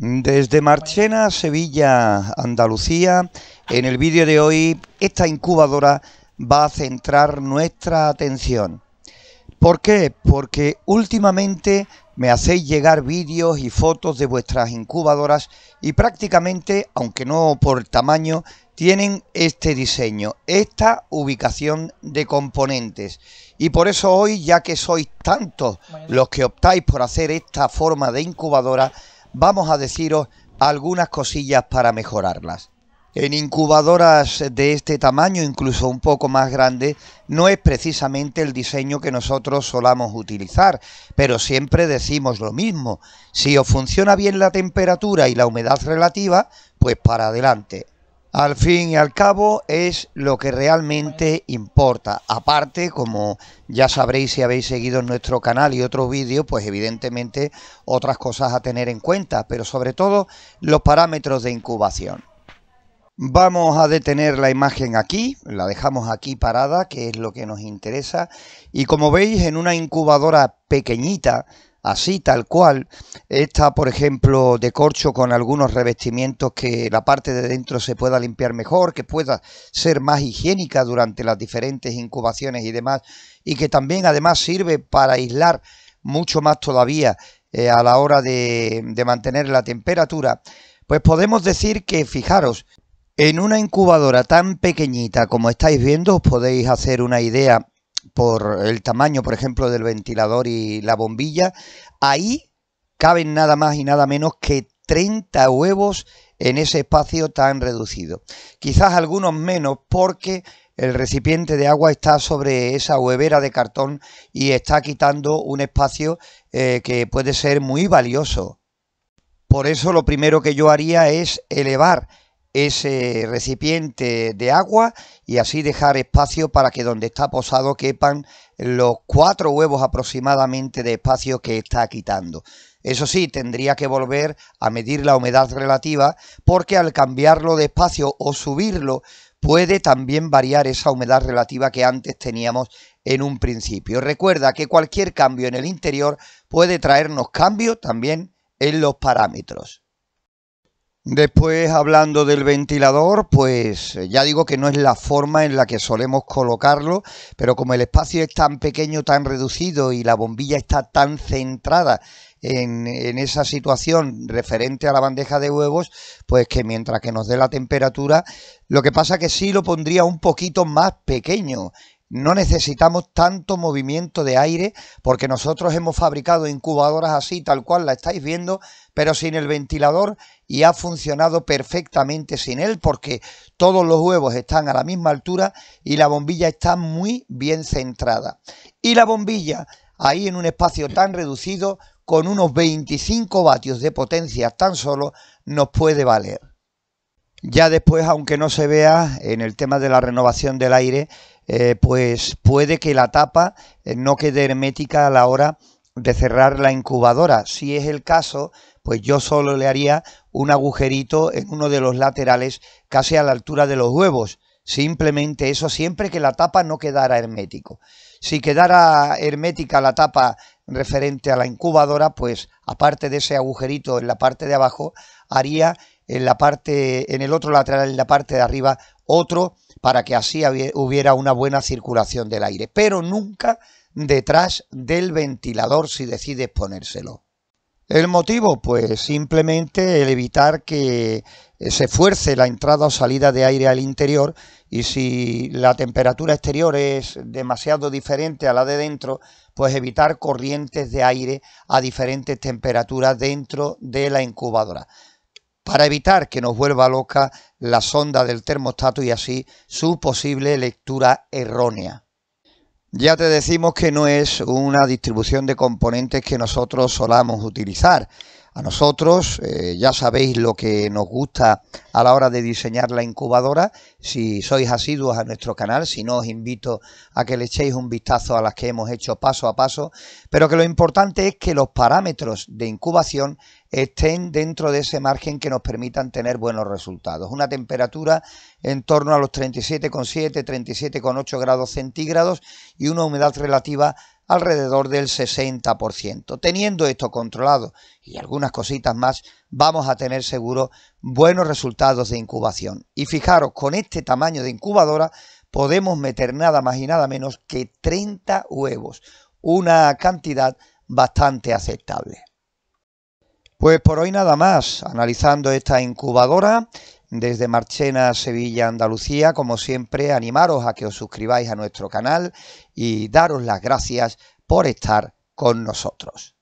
Desde Marchena, Sevilla, Andalucía, en el vídeo de hoy esta incubadora va a centrar nuestra atención. ¿Por qué? Porque últimamente me hacéis llegar vídeos y fotos de vuestras incubadoras y prácticamente, aunque no por tamaño, tienen este diseño, esta ubicación de componentes. Y por eso hoy, ya que sois tantos los que optáis por hacer esta forma de incubadora, vamos a deciros algunas cosillas para mejorarlas. En incubadoras de este tamaño, incluso un poco más grande, no es precisamente el diseño que nosotros solamos utilizar, pero siempre decimos lo mismo. Si os funciona bien la temperatura y la humedad relativa, pues para adelante al fin y al cabo es lo que realmente importa. Aparte, como ya sabréis si habéis seguido nuestro canal y otros vídeos, pues evidentemente otras cosas a tener en cuenta, pero sobre todo los parámetros de incubación. Vamos a detener la imagen aquí, la dejamos aquí parada, que es lo que nos interesa. Y como veis, en una incubadora pequeñita, así tal cual. Esta, por ejemplo, de corcho con algunos revestimientos que la parte de dentro se pueda limpiar mejor, que pueda ser más higiénica durante las diferentes incubaciones y demás, y que también además sirve para aislar mucho más todavía eh, a la hora de, de mantener la temperatura. Pues podemos decir que, fijaros, en una incubadora tan pequeñita como estáis viendo, os podéis hacer una idea por el tamaño, por ejemplo, del ventilador y la bombilla, ahí caben nada más y nada menos que 30 huevos en ese espacio tan reducido. Quizás algunos menos porque el recipiente de agua está sobre esa huevera de cartón y está quitando un espacio eh, que puede ser muy valioso. Por eso lo primero que yo haría es elevar ese recipiente de agua y así dejar espacio para que donde está posado quepan los cuatro huevos aproximadamente de espacio que está quitando. Eso sí, tendría que volver a medir la humedad relativa porque al cambiarlo de espacio o subirlo puede también variar esa humedad relativa que antes teníamos en un principio. Recuerda que cualquier cambio en el interior puede traernos cambio también en los parámetros. Después, hablando del ventilador, pues ya digo que no es la forma en la que solemos colocarlo, pero como el espacio es tan pequeño, tan reducido y la bombilla está tan centrada en, esa situación referente a la bandeja de huevos, pues que mientras que nos dé la temperatura, lo que pasa que sí lo pondría un poquito más pequeño no necesitamos tanto movimiento de aire porque nosotros hemos fabricado incubadoras así, tal cual la estáis viendo, pero sin el ventilador y ha funcionado perfectamente sin él porque todos los huevos están a la misma altura y la bombilla está muy bien centrada. Y la bombilla ahí en un espacio tan reducido con unos 25 vatios de potencia tan solo nos puede valer. Ya después, aunque no se vea en el tema de la renovación del aire, eh, pues puede que la tapa eh, no quede hermética a la hora de cerrar la incubadora. Si es el caso, pues yo solo le haría un agujerito en uno de los laterales casi a la altura de los huevos. Simplemente eso, siempre que la tapa no quedara hermético. Si quedara hermética la tapa referente a la incubadora, pues aparte de ese agujerito en la parte de abajo, haría en la parte, en el otro lateral, en la parte de arriba, otro para que así hubiera una buena circulación del aire, pero nunca detrás del ventilador si decides ponérselo. ¿El motivo? Pues simplemente el evitar que eh, se fuerce la entrada o salida de aire al interior y si la temperatura exterior es demasiado diferente a la de dentro, pues evitar corrientes de aire a diferentes temperaturas dentro de la incubadora para evitar que nos vuelva loca la sonda del termostato y así su posible lectura errónea. Ya te decimos que no es una distribución de componentes que nosotros solamos utilizar. A nosotros eh, ya sabéis lo que nos gusta a la hora de diseñar la incubadora. Si sois asiduos a nuestro canal, si no os invito a que le echéis un vistazo a las que hemos hecho paso a paso, pero que lo importante es que los parámetros de incubación estén dentro de ese margen que nos permitan tener buenos resultados. Una temperatura en torno a los 37,7, 37,8 grados centígrados y una humedad relativa alrededor del 60%. Teniendo esto controlado y algunas cositas más, vamos a tener seguro buenos resultados de incubación. Y fijaros, con este tamaño de incubadora podemos meter nada más y nada menos que 30 huevos, una cantidad bastante aceptable. Pues por hoy nada más, analizando esta incubadora desde Marchena, Sevilla, Andalucía. Como siempre, animaros a que os suscribáis a nuestro canal y daros las gracias por estar con nosotros.